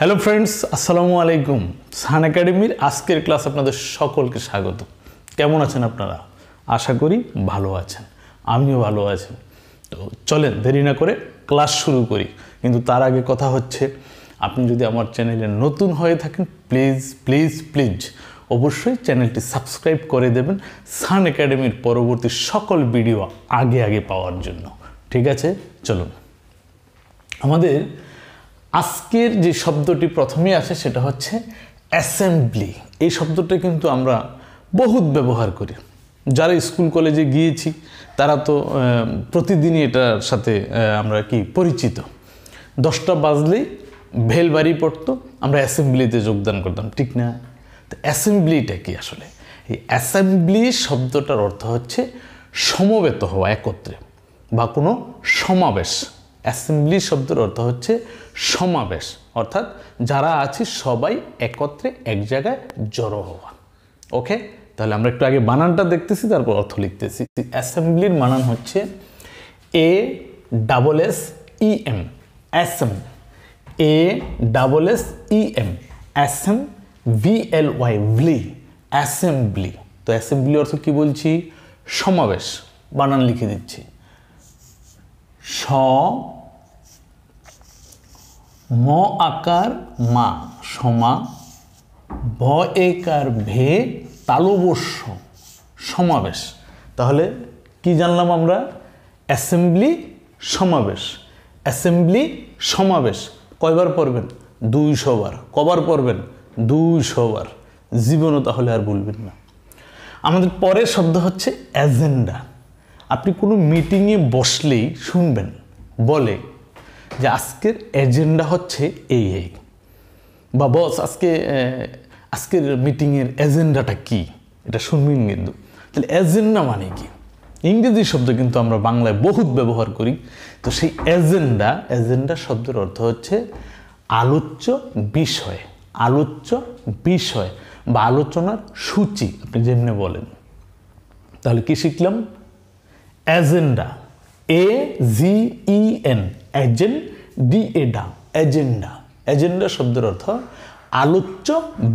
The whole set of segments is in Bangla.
হ্যালো ফ্রেন্ডস আসসালামু আলাইকুম সান একাডেমির আজকের ক্লাস আপনাদের সকলকে স্বাগত কেমন আছেন আপনারা আশা করি ভালো আছেন আমিও ভালো আছি তো চলেন দেরি না করে ক্লাস শুরু করি কিন্তু তার আগে কথা হচ্ছে আপনি যদি আমার চ্যানেলে নতুন হয়ে থাকেন প্লিজ প্লিজ প্লিজ অবশ্যই চ্যানেলটি সাবস্ক্রাইব করে দেবেন সান একাডেমির পরবর্তী সকল ভিডিও আগে আগে পাওয়ার জন্য ঠিক আছে চলুন আমাদের আজকের যে শব্দটি প্রথমে আসে সেটা হচ্ছে অ্যাসেম্বলি এই শব্দটা কিন্তু আমরা বহুত ব্যবহার করি যারা স্কুল কলেজে গিয়েছি তারা তো প্রতিদিনই এটার সাথে আমরা কি পরিচিত দশটা বাজলেই ভেল বাড়ি পড়তো আমরা অ্যাসেম্বলিতে যোগদান করতাম ঠিক না তো অ্যাসেম্বলিটা কি আসলে এই অ্যাসেম্বলি শব্দটার অর্থ হচ্ছে সমবেত হওয়া একত্রে বা কোনো সমাবেশ অ্যাসেম্বলি শব্দের অর্থ হচ্ছে সমাবেশ অর্থাৎ যারা আছি সবাই একত্রে এক জায়গায় জড়ো হওয়া ওকে তাহলে আমরা একটু আগে বানানটা দেখতেছি তারপর অর্থ লিখতেছি অ্যাসেম্বলির বানান হচ্ছে A double S E M অ্যাসেম A double S E M অ্যাসেম ভি এল ওয়াই ভ্লি অ্যাসেম্বলি তো অ্যাসেম্বলি অর্থ কি বলছি সমাবেশ বানান লিখে দিচ্ছি স ম আকার মা সমা ভ একার ভে তালবস্য সমাবেশ তাহলে কি জানলাম আমরা অ্যাসেম্বলি সমাবেশ অ্যাসেম্বলি সমাবেশ কয়বার পড়বেন দুইশো বার কবার পড়বেন দুইশো বার জীবনও তাহলে আর বলবেন না আমাদের পরের শব্দ হচ্ছে অ্যাজেন্ডা আপনি কোনো মিটিংয়ে বসলেই শুনবেন বলে যে আজকের এজেন্ডা হচ্ছে এই এই বা বস আজকে আজকের মিটিংয়ের এজেন্ডাটা কি এটা শুনবেন কিন্তু তাহলে এজেন্ডা মানে কি ইংরেজি শব্দ কিন্তু আমরা বাংলায় বহুত ব্যবহার করি তো সেই এজেন্ডা এজেন্ডা শব্দের অর্থ হচ্ছে আলোচ্য বিষয় আলোচ্য বিষয় বা আলোচনার সূচি আপনি যেমনি বলেন তাহলে কি শিখলাম agenda A G E N এজেন্ড এডা এজেন্ডা এজেন্ডা শব্দের অর্থ আলোচ্য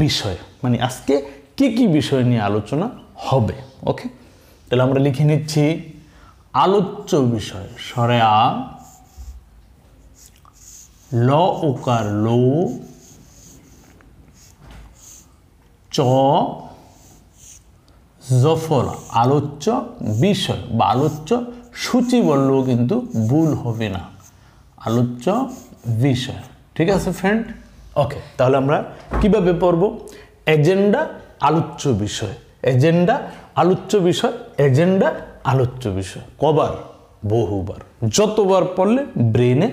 বিষয় মানে আজকে কি কি বিষয় নিয়ে আলোচনা হবে ওকে তাহলে আমরা লিখে নিচ্ছি আলোচ্য বিষয় সরেয়া ল ওকার লো চ জফর আলোচ্য বিষয় বা আলোচ্য সূচি বললেও কিন্তু ভুল হবে না আলোচ্য বিষয় ঠিক আছে ফ্রেন্ড ওকে তাহলে আমরা কিভাবে পড়ব এজেন্ডা আলোচ্য বিষয় এজেন্ডা আলোচ্য বিষয় এজেন্ডা আলোচ্য বিষয় কবার বহুবার যতবার পড়লে ব্রেনে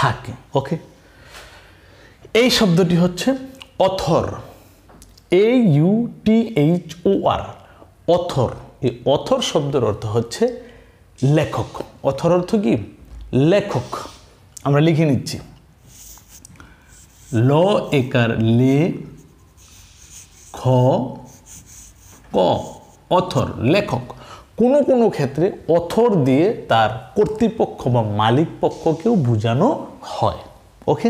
থাকে ওকে এই শব্দটি হচ্ছে author A U T H O R author এই অথর শব্দের অর্থ হচ্ছে লেখক অথর অর্থ কি লেখক আমরা লিখে নিচ্ছি ল একার লে খ ক অথর লেখক কোনো কোনো ক্ষেত্রে অথর দিয়ে তার কর্তৃপক্ষ বা মালিক পক্ষকেও বোঝানো হয় ওকে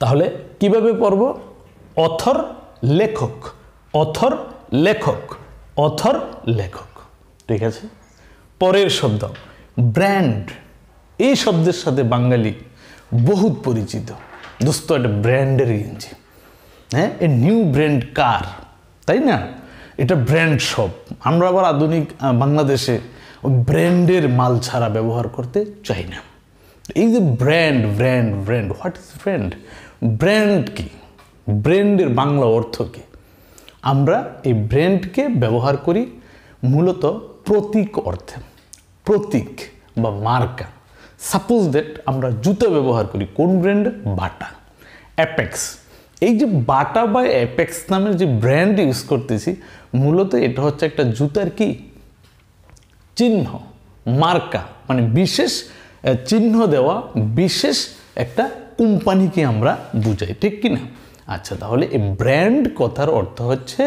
তাহলে কিভাবে পড়ব অথর লেখক অথর লেখক অথর লেখক ঠিক আছে পরের শব্দ ব্র্যান্ড এই শব্দের সাথে বাঙালি বহুত পরিচিত দোস্ত একটা ব্র্যান্ডের গেঞ্জি হ্যাঁ এ নিউ ব্র্যান্ড কার তাই না এটা ব্র্যান্ড শপ আমরা আবার আধুনিক বাংলাদেশে ব্র্যান্ডের মাল ছাড়া ব্যবহার করতে চাই না এই যে brand brand brand what is brand brand কি ব্র্যান্ডের বাংলা অর্থ কী আমরা এই ব্র্যান্ডকে ব্যবহার করি মূলত প্রতীক অর্থে প্রতীক বা মার্কা সাপোজ দ্যাট আমরা জুতো ব্যবহার করি কোন ব্র্যান্ড বাটা অ্যাপেক্স এই যে বাটা বা অ্যাপেক্স নামের যে ব্র্যান্ড ইউজ করতেছি মূলত এটা হচ্ছে একটা জুতার কি চিহ্ন মার্কা মানে বিশেষ চিহ্ন দেওয়া বিশেষ একটা কোম্পানিকে আমরা বুঝাই ঠিক কি না আচ্ছা তাহলে এই ব্র্যান্ড কথার অর্থ হচ্ছে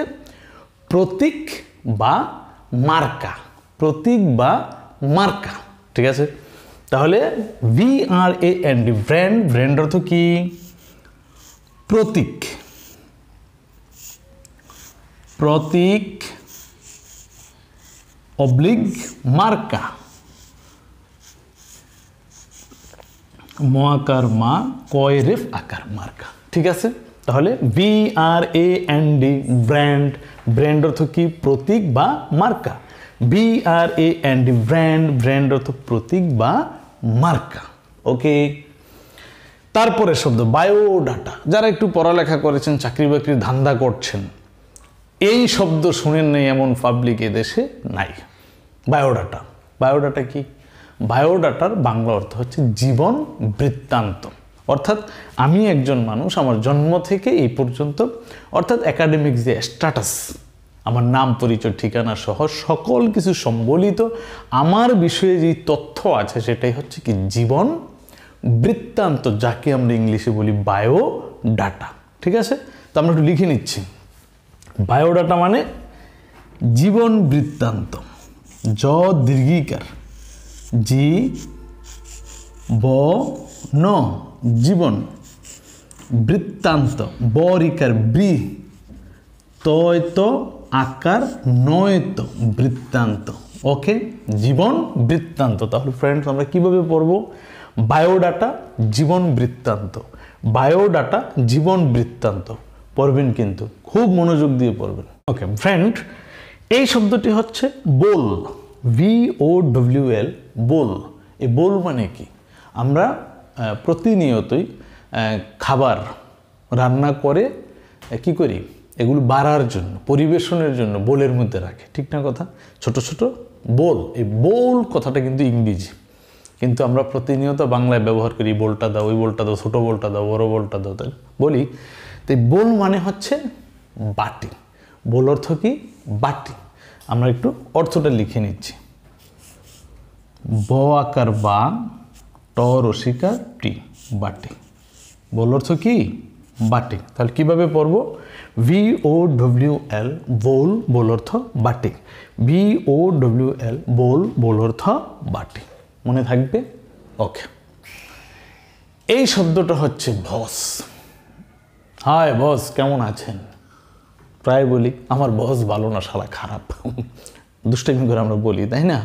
প্রতীক বা মার্কা প্রতীক বা মার্কা ঠিক আছে তাহলে B R A N D brand brand অর্থ কি প্রতীক প্রতীক অব্লিগ মার্কা মহাকার মা কয় রেফ আকার মার্কা ঠিক আছে তাহলে B R A N D brand brand অর্থ কি প্রতীক বা মার্কা B R A and brand brand অর্থ প্রতীক বা মার্কা ওকে তারপরে শব্দ বায়োডাটা যারা একটু পড়ালেখা করেছেন চাকরি বাকরির ধান্দা করছেন এই শব্দ শুনেন নেই এমন পাবলিক দেশে নাই বায়োডাটা বায়োডাটা কি বায়োডাটার বাংলা অর্থ হচ্ছে জীবন বৃত্তান্ত অর্থাৎ আমি একজন মানুষ আমার জন্ম থেকে এই পর্যন্ত অর্থাৎ একাডেমিক যে স্ট্যাটাস আমার নাম পরিচয় ঠিকানা সহ সকল কিছু সম্বলিত আমার বিষয়ে যে তথ্য আছে সেটাই হচ্ছে কি জীবন বৃত্তান্ত যাকে আমরা ইংলিশে বলি বায়ো ডাটা ঠিক আছে তো আমরা একটু লিখে নিচ্ছি বায়োডাটা মানে জীবন বৃত্তান্ত জ দীর্ঘিকার জি ব ন জীবন বৃত্তান্ত বরিকার বি তয় তো আকার নয়ত বৃত্তান্ত ওকে জীবন বৃত্তান্ত তাহলে ফ্রেন্ডস আমরা কিভাবে পড়ব বায়োডাটা জীবন বৃত্তান্ত বায়োডাটা জীবন বৃত্তান্ত পড়বেন কিন্তু খুব মনোযোগ দিয়ে পড়বেন ওকে ফ্রেন্ড এই শব্দটি হচ্ছে বোল ভি ও ডব্লিউ এল বোল এই বোল মানে কি আমরা প্রতিনিয়তই খাবার রান্না করে কি করি এগুলো বাড়ার জন্য পরিবেশনের জন্য বোলের মধ্যে রাখে ঠিক না কথা ছোট ছোট বোল এই বোল কথাটা কিন্তু ইংরেজি কিন্তু আমরা প্রতিনিয়ত বাংলায় ব্যবহার করি বোলটা দাও ওই বোলটা দাও ছোটো বোলটা দাও বড় বোলটা দাও তাই বলি তো বোল মানে হচ্ছে বাটি বোল অর্থ কি বাটি আমরা একটু অর্থটা লিখে নিচ্ছি ব আকার বা ট রসিকা টি বাটি বোল অর্থ কি বাটি তাহলে কিভাবে পড়ব ভি ও ডব্লিউ এল বোল অর্থ বাটি ভি ও ডব্লিউ এল বোল অর্থ বাটি মনে থাকবে ওকে এই শব্দটা হচ্ছে বস হায় বস কেমন আছেন প্রায় বলি আমার বস ভালো না সারা খারাপ দুষ্টমি করে আমরা বলি তাই না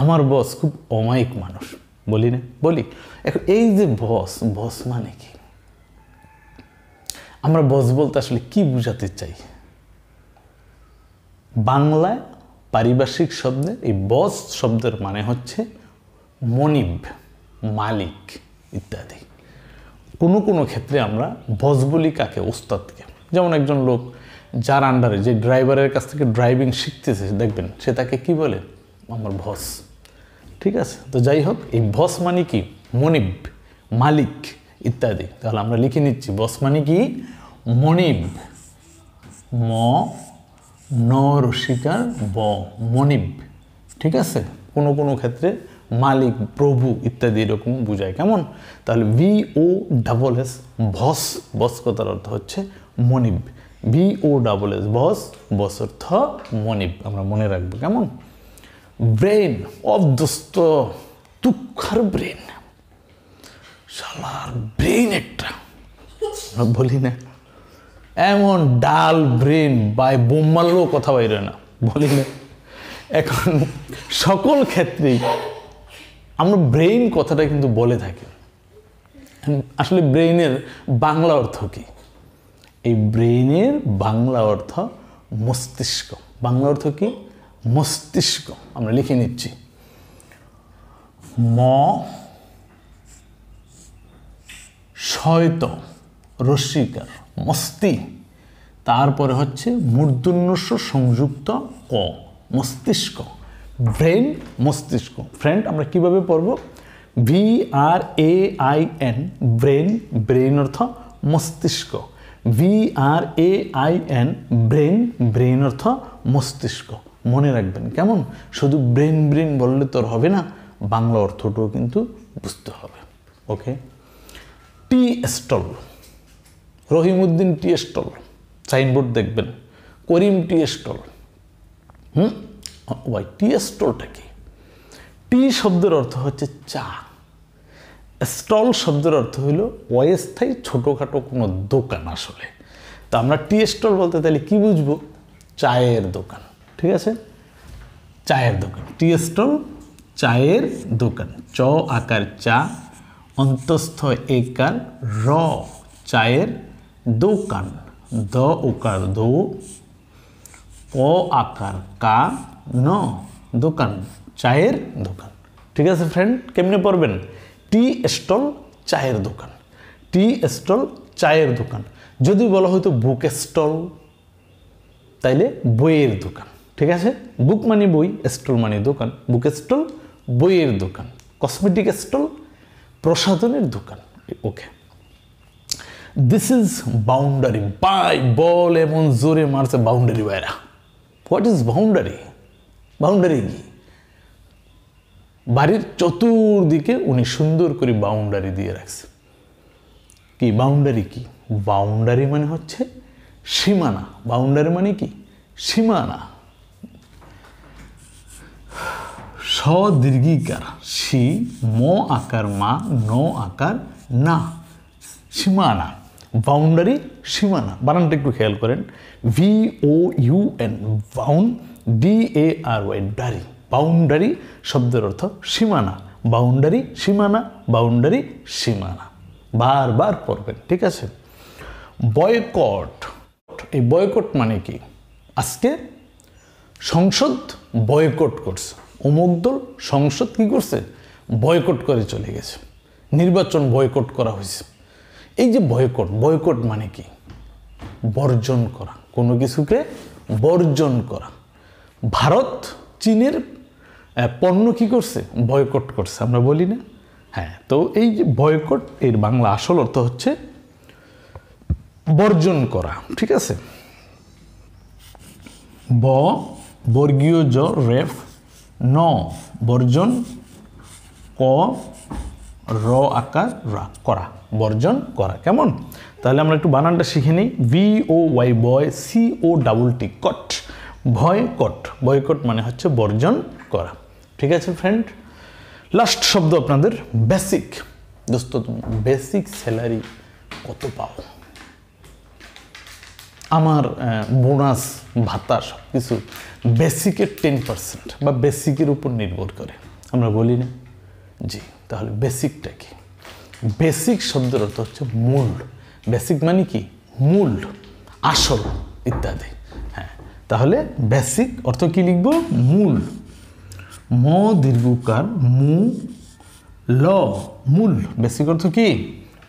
আমার বস খুব অমায়িক মানুষ বলি না বলি এখন এই যে বস বস মানে কি আমরা বস বলতে আসলে কি বুঝাতে চাই বাংলায় পারিভাষিক শব্দের এই বস শব্দের মানে হচ্ছে মনিব মালিক ইত্যাদি কোনো কোনো ক্ষেত্রে আমরা বস বলি কাকে ওস্তাদকে যেমন একজন লোক যার আন্ডারে যে ড্রাইভারের কাছ থেকে ড্রাইভিং শিখতেছে দেখবেন সে তাকে কি বলে আমার ভস ঠিক আছে তো যাই হোক এই ভস মানে কি মনিব মালিক ইত্যাদি তাহলে আমরা লিখে নিচ্ছি বস মানে কি মনিব ম ন রসিকার ব মনিব ঠিক আছে কোনো কোনো ক্ষেত্রে মালিক প্রভু ইত্যাদি এরকম বোঝায় কেমন তাহলে B O double S boss বস্কতার অর্থ হচ্ছে মনিব B O double S boss boss অর্থ মনিব আমরা মনে রাখবো কেমন ব্রেন অবদস্ত তুক্ষার ব্রেন শালার ব্রেন একটা বলি না এমন ডাল ব্রেন বাই বোম মারলেও কথা বাইরে না বলি না এখন সকল ক্ষেত্রেই আমরা ব্রেইন কথাটা কিন্তু বলে থাকি আসলে ব্রেইনের বাংলা অর্থ কী এই ব্রেইনের বাংলা অর্থ মস্তিষ্ক বাংলা অর্থ কি মস্তিষ্ক আমরা লিখে নিচ্ছি ম শয়ত রশ্মিকার মস্তি তারপরে হচ্ছে মূর্ধন্যস্য সংযুক্ত ক মস্তিষ্ক ব্রেন মস্তিষ্ক ফ্রেন্ড আমরা কিভাবে পড়ব B R A I N brain brain অর্থ মস্তিষ্ক B R A I N brain brain অর্থ মস্তিষ্ক মনে রাখবেন কেমন শুধু ব্রেন ব্রেন বললে তোর হবে না বাংলা অর্থটাও কিন্তু বুঝতে হবে okay tea stall Rahimuddin tea stall signboard দেখবেন করিম টি স্টল হুম ওয়াই টি স্টলটা কি টি শব্দের অর্থ হচ্ছে চা স্টল শব্দের অর্থ হলো অস্থায়ী ছোটোখাটো কোনো দোকান আসলে তা আমরা টি স্টল বলতে তাহলে কি বুঝবো চায়ের দোকান ঠিক আছে চায়ের দোকান টি স্টল চায়ের দোকান চ আকার চা অন্তস্থ একার র চায়ের দোকান দ উকার দো প আকার কা ন দোকান চায়ের দোকান ঠিক আছে ফ্রেন্ড কেমনি পড়বেন টি স্টল চায়ের দোকান টি স্টল চায়ের দোকান যদি বলা হয়তো বুক স্টল তাইলে বইয়ের দোকান ঠিক আছে বুক মানে বই স্টল মানে দোকান বুক স্টল বইয়ের দোকান কসমেটিক স্টল প্রসাধনের দোকান okay this is boundary by ball এমন জোরে মারছে বাউন্ডারি বাইরা হোয়াট ইজ বাউন্ডারি বাউন্ডারি কি বাড়ির চতুর্দিকে উনি সুন্দর করে বাউন্ডারি দিয়ে রাখছে কি বাউন্ডারি কি বাউন্ডারি মানে হচ্ছে সীমানা বাউন্ডারি মানে কি সীমানা সদীর্ঘিকার সি ম আকার মা ন আকার না সীমানা বাউন্ডারি সীমানা বানানটা একটু খেয়াল করেন ভি ও ইউ এন বাউন ডি এ আর ওয়াই ডারি বাউন্ডারি শব্দের অর্থ সীমানা বাউন্ডারি সীমানা বাউন্ডারি সীমানা বারবার পড়বেন ঠিক আছে বয়কট এই বয়কট মানে কি আজকে সংসদ বয়কট করছে উমুকদল সংসদ কি করছে বয়কট করে চলে গেছে নির্বাচন বয়কট করা হয়েছে এই যে বয়কট বয়কট মানে কি বর্জন করা কোনো কিছুকে বর্জন করা ভারত চীনের পণ্য কি করছে বয়কট করছে আমরা বলি না হ্যাঁ তো এই যে বয়কট এর বাংলা আসল অর্থ হচ্ছে বর্জন করা ঠিক আছে ব বর্গীয় জ রেফ ন বর্জন ক র আকার রা করা বর্জন করা কেমন তাহলে আমরা একটু বানানটা শিখে নিই B O Y boy C O double T কট ভয়কট কট মানে হচ্ছে বর্জন করা ঠিক আছে ফ্রেন্ড লাস্ট শব্দ আপনাদের বেসিক দোস্ত তুমি বেসিক স্যালারি কত পাও আমার বোনাস ভাতা সব কিছু বেসিকের টেন পার্সেন্ট বা বেসিকের উপর নির্ভর করে আমরা বলি না জি তাহলে বেসিকটা কি বেসিক শব্দের অর্থ হচ্ছে মূল বেসিক মানে কি মূল আসল ইত্যাদি হ্যাঁ তাহলে বেসিক অর্থ কি লিখব মূল ম দীর্ঘকার মু ল মূল বেসিক অর্থ কি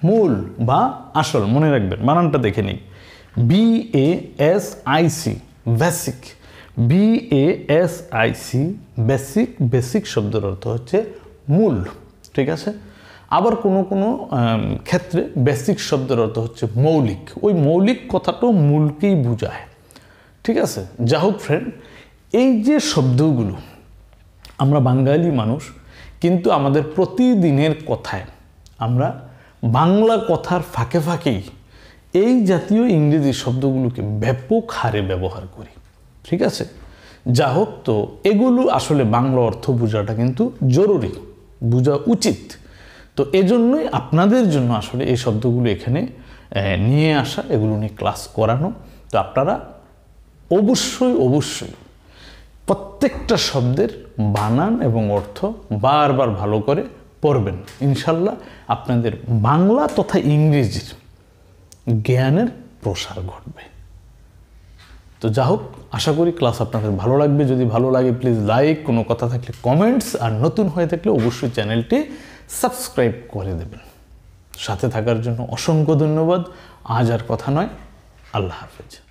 মূল বা আসল মনে রাখবেন বানানটা দেখে নিই B A S I B A S I C basic C basic basic শব্দের অর্থ হচ্ছে মূল ঠিক আছে আবার কোনো কোনো ক্ষেত্রে বেসিক শব্দের অর্থ হচ্ছে মৌলিক ওই মৌলিক কথাটাও মূলকেই বোঝায় ঠিক আছে যা হোক ফ্রেন্ড এই যে শব্দগুলো আমরা বাঙালি মানুষ কিন্তু আমাদের প্রতিদিনের কথায় আমরা বাংলা কথার ফাঁকে ফাঁকেই এই জাতীয় ইংরেজি শব্দগুলোকে ব্যাপক হারে ব্যবহার করি ঠিক আছে যা হোক তো এগুলো আসলে বাংলা অর্থ বোঝাটা কিন্তু জরুরি বোঝা উচিত তো এজন্যই আপনাদের জন্য আসলে এই শব্দগুলো এখানে নিয়ে আসা এগুলো নিয়ে ক্লাস করানো তো আপনারা অবশ্যই অবশ্যই প্রত্যেকটা শব্দের বানান এবং অর্থ বারবার ভালো করে পড়বেন ইনশাল্লাহ আপনাদের বাংলা তথা ইংরেজির জ্ঞানের প্রসার ঘটবে তো যা হোক আশা করি ক্লাস আপনাদের ভালো লাগবে যদি ভালো লাগে প্লিজ লাইক কোনো কথা থাকলে কমেন্টস আর নতুন হয়ে থাকলে অবশ্যই চ্যানেলটি সাবস্ক্রাইব করে দেবেন সাথে থাকার জন্য অসংখ্য ধন্যবাদ আজ আর কথা নয় আল্লাহ হাফেজ